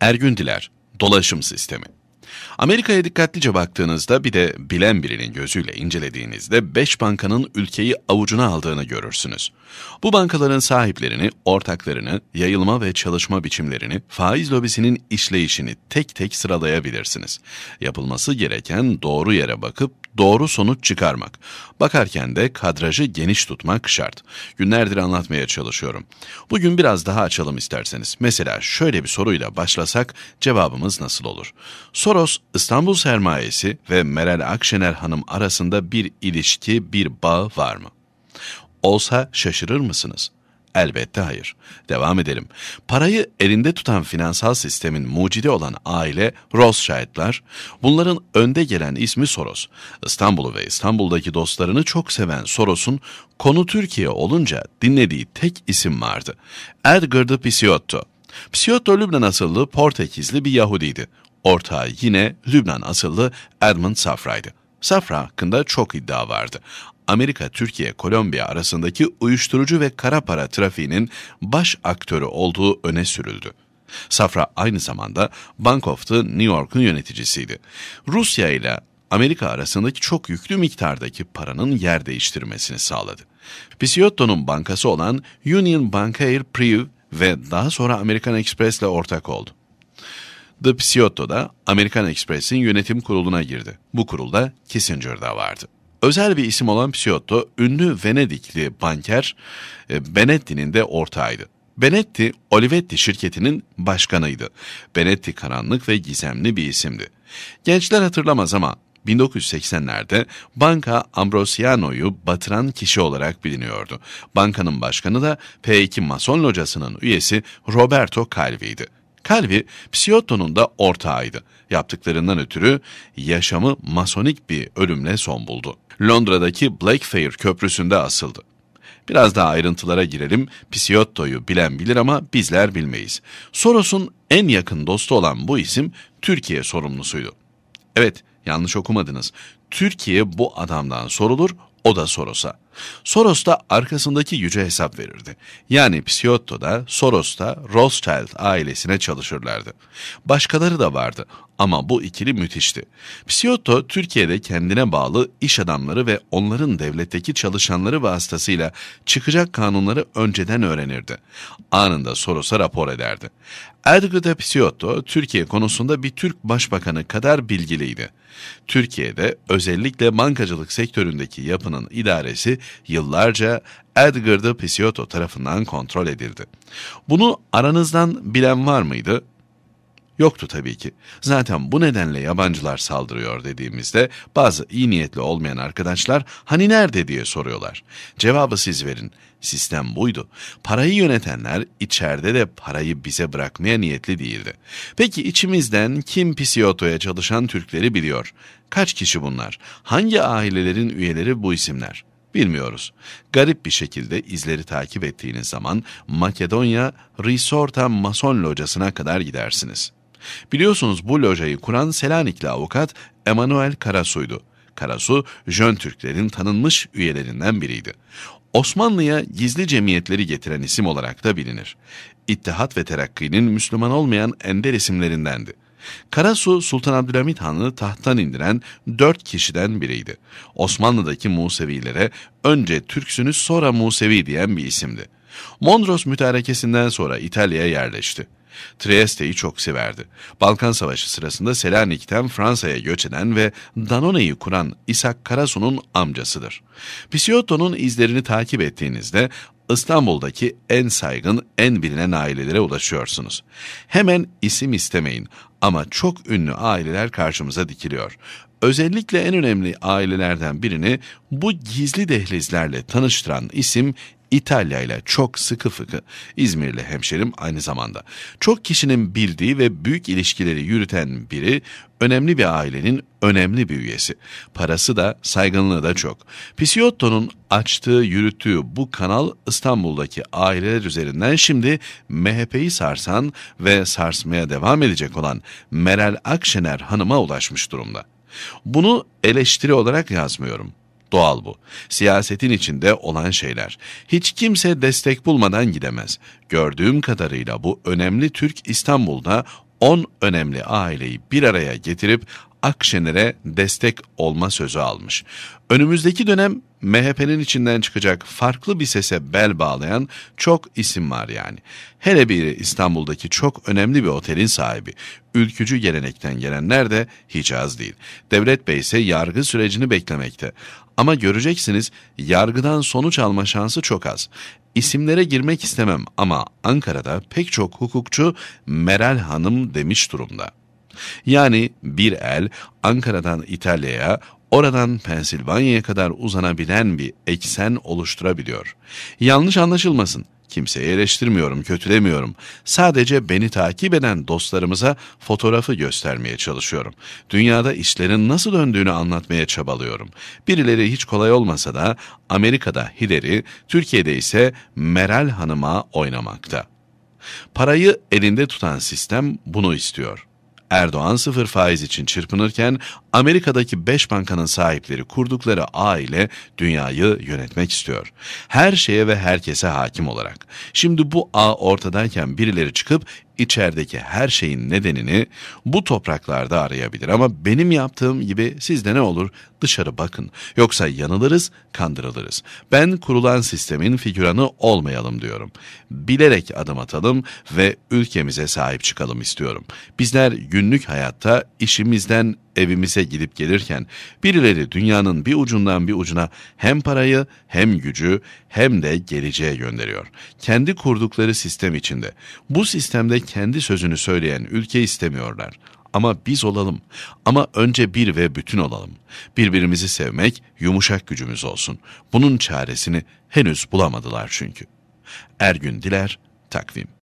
Ergün Diler, Dolaşım Sistemi Amerika'ya dikkatlice baktığınızda bir de bilen birinin gözüyle incelediğinizde 5 bankanın ülkeyi avucuna aldığını görürsünüz. Bu bankaların sahiplerini, ortaklarını, yayılma ve çalışma biçimlerini, faiz lobisinin işleyişini tek tek sıralayabilirsiniz. Yapılması gereken doğru yere bakıp doğru sonuç çıkarmak. Bakarken de kadrajı geniş tutmak şart. Günlerdir anlatmaya çalışıyorum. Bugün biraz daha açalım isterseniz. Mesela şöyle bir soruyla başlasak cevabımız nasıl olur? Soru Soros, İstanbul sermayesi ve Meral Akşener Hanım arasında bir ilişki, bir bağ var mı? Olsa şaşırır mısınız? Elbette hayır. Devam edelim. Parayı elinde tutan finansal sistemin mucidi olan aile Rothschild'lar, bunların önde gelen ismi Soros. İstanbul'u ve İstanbul'daki dostlarını çok seven Soros'un konu Türkiye olunca dinlediği tek isim vardı. Edgar de Pisciotto. Pisiotto Lübnan asıllı Portekizli bir Yahudiydi. Ortağı yine Lübnan asıllı Edmund Safra'ydı. Safra hakkında çok iddia vardı. Amerika, Türkiye, Kolombiya arasındaki uyuşturucu ve kara para trafiğinin baş aktörü olduğu öne sürüldü. Safra aynı zamanda Bank of the New York'un yöneticisiydi. Rusya ile Amerika arasındaki çok yüklü miktardaki paranın yer değiştirmesini sağladı. Pisiotto'nun bankası olan Union Bankair Priv ve daha sonra American Express ile ortak oldu. The Pciotto'da American Express'in yönetim kuruluna girdi. Bu kurulda Kissinger da vardı. Özel bir isim olan Pciotto, ünlü Venedikli banker e, Benetti'nin de ortağıydı. Benetti, Olivetti şirketinin başkanıydı. Benetti karanlık ve gizemli bir isimdi. Gençler hatırlamaz ama 1980'lerde banka Ambrosiano'yu batıran kişi olarak biliniyordu. Bankanın başkanı da P2 Mason Locası'nın üyesi Roberto Calvi'ydi. Calvi, Psiotto'nun da ortağıydı. Yaptıklarından ötürü yaşamı masonik bir ölümle son buldu. Londra'daki Blackfriars Köprüsü'nde asıldı. Biraz daha ayrıntılara girelim. Pisiotto'yu bilen bilir ama bizler bilmeyiz. Soros'un en yakın dostu olan bu isim Türkiye sorumlusuydu. Evet, yanlış okumadınız. Türkiye bu adamdan sorulur, o da Soros'a. Soros da arkasındaki yüce hesap verirdi. Yani Pisiotto da Soros da Rothschild ailesine çalışırlardı. Başkaları da vardı ama bu ikili müthişti. Pisiotto Türkiye'de kendine bağlı iş adamları ve onların devletteki çalışanları vasıtasıyla çıkacak kanunları önceden öğrenirdi. Anında Soros'a rapor ederdi. Ergüde Pisiotto Türkiye konusunda bir Türk başbakanı kadar bilgiliydi. Türkiye'de özellikle bankacılık sektöründeki yapının idaresi yıllarca Edgar de Pisciotto tarafından kontrol edildi. Bunu aranızdan bilen var mıydı? Yoktu tabii ki. Zaten bu nedenle yabancılar saldırıyor dediğimizde bazı iyi niyetli olmayan arkadaşlar hani nerede diye soruyorlar. Cevabı siz verin. Sistem buydu. Parayı yönetenler içeride de parayı bize bırakmaya niyetli değildi. Peki içimizden kim Pisiyoto'ya çalışan Türkleri biliyor? Kaç kişi bunlar? Hangi ailelerin üyeleri bu isimler? Bilmiyoruz. Garip bir şekilde izleri takip ettiğiniz zaman Makedonya Risorta Mason Locası'na kadar gidersiniz. Biliyorsunuz bu locayı kuran Selanikli avukat Emanuel Karasu'ydu. Karasu, Jön Türklerin tanınmış üyelerinden biriydi. Osmanlı'ya gizli cemiyetleri getiren isim olarak da bilinir. İttihat ve Terakki'nin Müslüman olmayan ender isimlerindendi. Karasu Sultan Abdülhamit Han'ı tahttan indiren dört kişiden biriydi. Osmanlı'daki Musevilere önce Türksünüz sonra Musevi diyen bir isimdi. Mondros mütarekesinden sonra İtalya'ya yerleşti. Trieste'yi çok severdi. Balkan Savaşı sırasında Selanik'ten Fransa'ya göç eden ve Danone'yi kuran İshak Karasu'nun amcasıdır. Pisiotto'nun izlerini takip ettiğinizde İstanbul'daki en saygın, en bilinen ailelere ulaşıyorsunuz. Hemen isim istemeyin ama çok ünlü aileler karşımıza dikiliyor. Özellikle en önemli ailelerden birini bu gizli dehlizlerle tanıştıran isim İtalya ile çok sıkı fıkı İzmirli hemşerim aynı zamanda. Çok kişinin bildiği ve büyük ilişkileri yürüten biri önemli bir ailenin önemli bir üyesi. Parası da saygınlığı da çok. Pisiotto'nun açtığı yürüttüğü bu kanal İstanbul'daki aileler üzerinden şimdi MHP'yi sarsan ve sarsmaya devam edecek olan Meral Akşener Hanım'a ulaşmış durumda. Bunu eleştiri olarak yazmıyorum. Doğal bu. Siyasetin içinde olan şeyler. Hiç kimse destek bulmadan gidemez. Gördüğüm kadarıyla bu önemli Türk İstanbul'da 10 önemli aileyi bir araya getirip Akşener'e destek olma sözü almış. Önümüzdeki dönem MHP'nin içinden çıkacak farklı bir sese bel bağlayan çok isim var yani. Hele biri İstanbul'daki çok önemli bir otelin sahibi. Ülkücü gelenekten gelenler de hiç az değil. Devlet Bey ise yargı sürecini beklemekte. Ama göreceksiniz yargıdan sonuç alma şansı çok az. İsimlere girmek istemem ama Ankara'da pek çok hukukçu Meral Hanım demiş durumda. Yani bir el Ankara'dan İtalya'ya, oradan Pensilvanya'ya kadar uzanabilen bir eksen oluşturabiliyor. Yanlış anlaşılmasın. Kimseyi eleştirmiyorum, kötülemiyorum. Sadece beni takip eden dostlarımıza fotoğrafı göstermeye çalışıyorum. Dünyada işlerin nasıl döndüğünü anlatmaya çabalıyorum. Birileri hiç kolay olmasa da Amerika'da Hillary, Türkiye'de ise Meral Hanım'a oynamakta. Parayı elinde tutan sistem bunu istiyor. Erdoğan sıfır faiz için çırpınırken Amerika'daki 5 bankanın sahipleri kurdukları ağ ile dünyayı yönetmek istiyor. Her şeye ve herkese hakim olarak. Şimdi bu ağ ortadayken birileri çıkıp içerideki her şeyin nedenini bu topraklarda arayabilir ama benim yaptığım gibi sizde ne olur dışarı bakın. Yoksa yanılırız, kandırılırız. Ben kurulan sistemin figüranı olmayalım diyorum. Bilerek adım atalım ve ülkemize sahip çıkalım istiyorum. Bizler günlük hayatta işimizden evimize gidip gelirken birileri dünyanın bir ucundan bir ucuna hem parayı hem gücü hem de geleceğe gönderiyor. Kendi kurdukları sistem içinde. Bu sistemde kendi sözünü söyleyen ülke istemiyorlar. Ama biz olalım. Ama önce bir ve bütün olalım. Birbirimizi sevmek yumuşak gücümüz olsun. Bunun çaresini henüz bulamadılar çünkü. Ergün Diler, Takvim